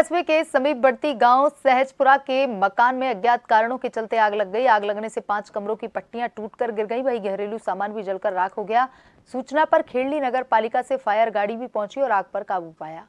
कस्बे के समीप बढ़ती गांव सहजपुरा के मकान में अज्ञात कारणों के चलते आग लग गई आग लगने से पांच कमरों की पट्टियां टूटकर गिर गई वही घरेलू सामान भी जलकर राख हो गया सूचना पर खेड़ली नगर पालिका से फायर गाड़ी भी पहुंची और आग पर काबू पाया